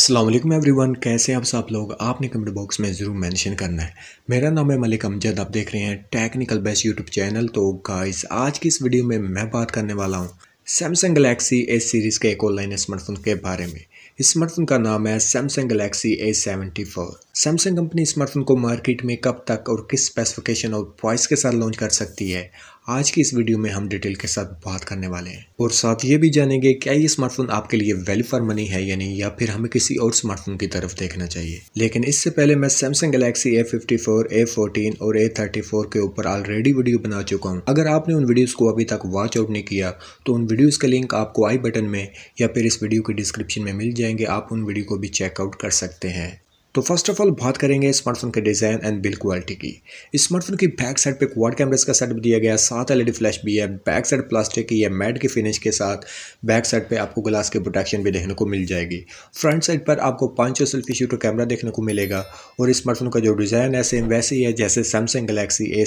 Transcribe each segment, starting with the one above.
Aslam everyone कैसे आप सब लोग आपने कमेंट बॉक्स में ज़रूर मेंशन करना है मेरा नाम है मलिक अमजद आप देख रहे हैं टेक्निकल बेस्ट यूट्यूब चैनल तो गाइस आज की इस वीडियो में मैं बात करने वाला हूँ सैमसंग गलेक्सी ए सीरीज़ के एक ऑनलाइन स्मार्टफोन के बारे में स्मार्टफोन का नाम है Samsung Galaxy A seventy four Samsung company smartphone को मार्केट में कब तक और किस स्पेसिफिकेशन और प्राइस के साथ लॉन्च कर सकती है आज की इस वीडियो में हम डिटेल के साथ बात करने वाले हैं और साथ ये भी जानेंगे क्या ये स्मार्टफोन आपके लिए वैल्यू फॉर मनी है या नहीं या फिर हमें किसी और स्मार्टफोन की तरफ देखना चाहिए लेकिन इससे पहले मैं Samsung Galaxy A fifty four A fourteen और ए थर्टी फोर के ऊपर ऑलरेडी वीडियो बना चुका हूँ अगर आपने उन वीडियोज़ को अभी तक वॉच आउट नहीं किया तो उन वीडियोज़ का लिंक आपको आई बटन में या फिर इस वीडियो के डिस्क्रिप्शन में मिल जाएंगे आप उन वीडियो को भी चेकआउट कर सकते हैं तो फर्स्ट ऑफ ऑल बात करेंगे स्मार्टफोन के डिज़ाइन एंड बिल्ड क्वालिटी की स्मार्टफोन की बैक साइड पे क्वाड कैमरास का सेटअप दिया गया साथ एलईडी फ्लैश भी है बैक साइड प्लास्टिक की है मैट की फिनिश के साथ बैक साइड पे आपको ग्लास के प्रोटेक्शन भी देखने को मिल जाएगी फ्रंट साइड पर आपको पाँच सौ सेल्फी शूटर कैमरा देखने को मिलेगा और स्मार्टफोन का जो डिज़ाइन है सेम वैसे ही है जैसे सैमसंग गलेक्सी ए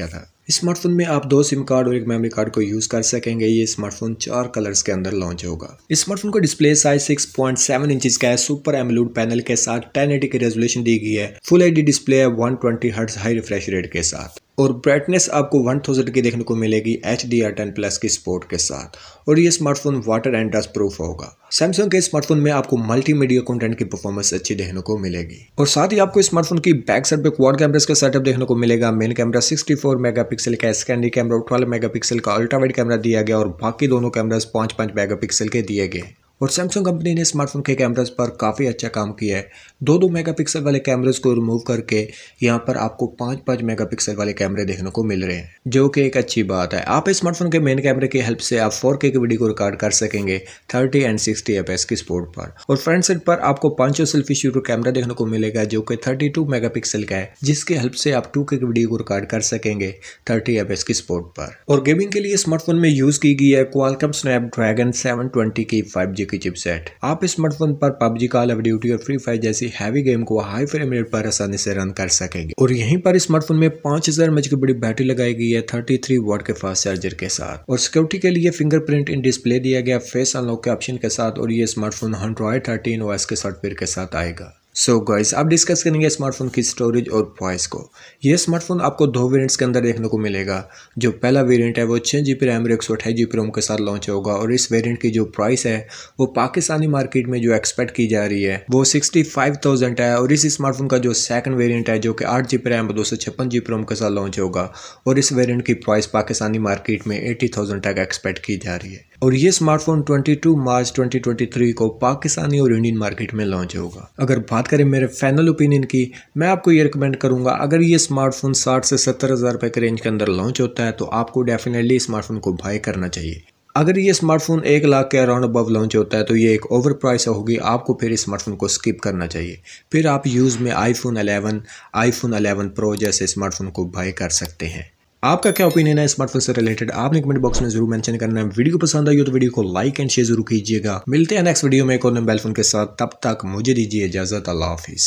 का था स्मार्टफोन में आप दो सिम कार्ड और एक मेमोरी कार्ड को यूज कर सकेंगे ये स्मार्टफोन चार कलर्स के अंदर लॉन्च होगा स्मार्टफोन को डिस्प्ले साइज 6.7 इंच का है सुपर एमलूड पैनल के साथ 1080 की रेजोल्यूशन दी गई है फुल डी डिस्प्ले है 120 हर्ट हाई रिफ्रेश रेट के साथ और ब्राइटनेस आपको 1000 की देखने को मिलेगी H D R ten plus की स्पोर्ट के साथ और ये smartphone water and dust proof होगा सैमसंग के स्मार्टफोन में आपको मल्टीमीडिया कंटेंट की परफॉर्मेंस अच्छी देखने को मिलेगी और साथ ही आपको स्मार्टफोन की बैक साइड पे क्वाड कैमरास का सेटअप देखने को मिलेगा मेन कैमरा 64 पिक्सल का स्कैंडी कैमरा ट्वेल्व मेगा पिक्सल का अल्ट्रा वाइड कैमरा दिया गया और बाकी दोनों कैमराज पाँच पाँच पिक्सल के दिए गए और सैमसंग कंपनी ने स्मार्टफोन के कैमराज पर काफ़ी अच्छा काम किया है दो दो मेगापिक्सल वाले कैमराज को रिमूव करके यहाँ पर आपको पाँच पाँच मेगापिक्सल वाले कैमरे देखने को मिल रहे हैं जो कि एक अच्छी बात है आप स्मार्टफोन के मेन कैमरे की हेल्प से आप फोर के वीडियो को रिकॉर्ड कर सकेंगे थर्टी एंड सिक्सटी एफ की स्पोर्ट पर और फ्रंट सेट पर आपको पाँच सौ सेल्फी शूटर कैमरा देखने को मिलेगा जो कि थर्टी टू का है जिसके हेल्प से आप टू के वीडियो को रिकॉर्ड कर सकेंगे थर्टी एफ की स्पोर्ट पर और गेमिंग के लिए स्मार्टफोन में यूज़ की गई है क्वालकम स्नैपड्रैगन सेवन की फाइव की चिपसेट आप स्मार्टफोन पर पबजी कॉल ऑफ ड्यूटी और फ्री फायर जैसी हैवी गेम को हाई फ्रेम रेट पर आसानी से रन कर सकेंगे और यहीं पर स्मार्टफोन में पांच हजार एमएच की बड़ी बैटरी लगाई गई है थर्टी थ्री के फास्ट चार्जर के साथ और सिक्योरिटी के लिए फिंगरप्रिंट इन डिस्प्ले दिया गया फेस अनलॉक के ऑप्शन के साथ और ये स्मार्टफोन एंड्रॉयड थर्टीन ओ के सॉफ्टवेयर के साथ आएगा सो so गाइस आप डिस्कस करेंगे स्मार्टफोन की स्टोरेज और प्राइस को ये स्मार्टफोन आपको दो वेरिएंट्स के अंदर देखने को मिलेगा जो पहला वेरिएंट है वो छः जी बी रैम एक सौ अठाई जी बी रोम के साथ लॉन्च होगा और इस वेरिएंट की जो प्राइस है वो पाकिस्तानी मार्केट में जो एक्सपेक्ट की जा रही है वो सिक्सटी फाइव थाउजेंड है और इस स्मार्टफोन का जो सेकंड वेरियंट है जो कि आठ जी बी रैम दो सौ छप्पन जी बी रोम के साथ लॉन्च होगा और इस वेरियंट की प्राइस पाकिस्तानी मार्केट में एटी थाउजेंड तक एक्सपेक्ट की जा रही है और ये स्मार्टफोन 22 मार्च 2023 को पाकिस्तानी और इंडियन मार्केट में लॉन्च होगा अगर बात करें मेरे फाइनल ओपिनियन की मैं आपको ये रिकमेंड करूंगा अगर ये स्मार्टफोन साठ से सत्तर हज़ार रुपए के रेंज के अंदर लॉन्च होता है तो आपको डेफिनेटली स्मार्टफोन को बाय करना चाहिए अगर ये स्मार्टफोन एक लाख के अराउंड अबव लॉन्च होता है तो ये एक ओवर प्राइस होगी आपको फिर इस स्मार्टफोन को स्किप करना चाहिए फिर आप यूज़ में आईफोन 11, आईफोन 11 प्रो जैसे स्मार्टफोन को बाय कर सकते हैं आपका क्या ओपिनियन है स्मार्टफोन से रिलेटेड आपने कमेंट बॉक्स में जरूर मेंशन करना है वीडियो पसंद आई हो तो वीडियो को लाइक एंड शेयर जरूर कीजिएगा मिलते हैं नेक्स्ट वीडियो में एक और बेलफोन के साथ तब तक मुझे दीजिए इजाजत अल्लाह हाफिज